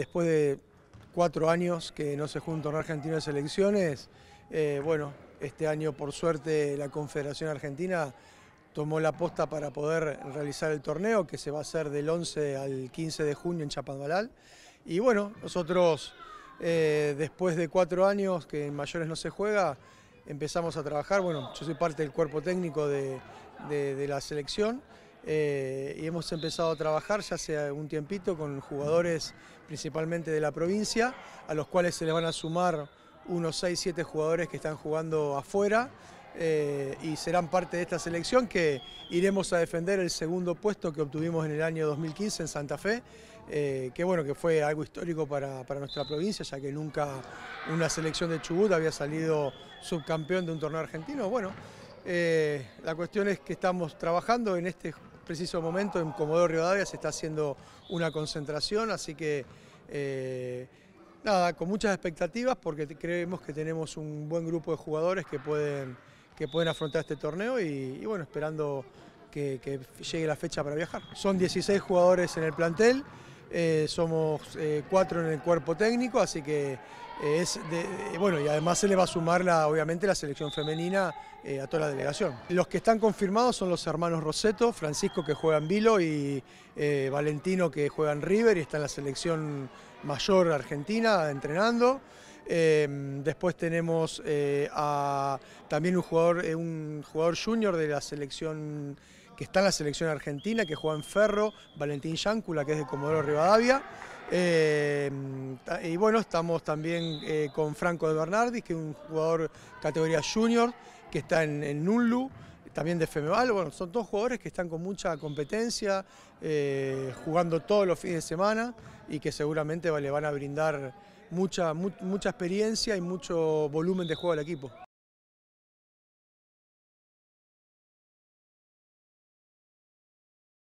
Después de cuatro años que no se junta torneo Argentina de selecciones, eh, bueno, este año por suerte la Confederación Argentina tomó la posta para poder realizar el torneo que se va a hacer del 11 al 15 de junio en Chapadmalal. Y bueno, nosotros eh, después de cuatro años que en mayores no se juega, empezamos a trabajar, bueno, yo soy parte del cuerpo técnico de la selección, eh, y hemos empezado a trabajar ya hace un tiempito con jugadores principalmente de la provincia, a los cuales se le van a sumar unos 6, 7 jugadores que están jugando afuera eh, y serán parte de esta selección que iremos a defender el segundo puesto que obtuvimos en el año 2015 en Santa Fe, eh, que bueno, que fue algo histórico para, para, nuestra provincia, ya que nunca una selección de Chubut había salido subcampeón de un torneo argentino. Bueno, la cuestión es que estamos trabajando en este preciso momento en Comodoro Rivadavia se está haciendo una concentración, así que eh, nada, con muchas expectativas porque creemos que tenemos un buen grupo de jugadores que pueden, que pueden afrontar este torneo y, bueno, esperando que llegue la fecha para viajar. Son 16 jugadores en el plantel. Eh, somos eh, cuatro en el cuerpo técnico, así que eh, es de, bueno, y además se le va a sumar la, obviamente la selección femenina a toda la delegación. Los que están confirmados son los hermanos Roseto, Francisco que juega en Vilo y Valentino que juega en River y está en la selección mayor argentina entrenando. Em, después tenemos a, también un jugador, un jugador junior de la selección que está en la selección argentina, que juega en Ferro, Valentín Yáncula, que es de Comodoro Rivadavia. Eh, y bueno, estamos también eh, con Franco de Bernardi, que es un jugador categoría junior, que está en, Nullu, también de Femeval. Bueno, son dos jugadores que están con mucha competencia, eh, jugando todos los fines de semana y que seguramente le van a brindar mucha, mucha experiencia y mucho volumen de juego al equipo.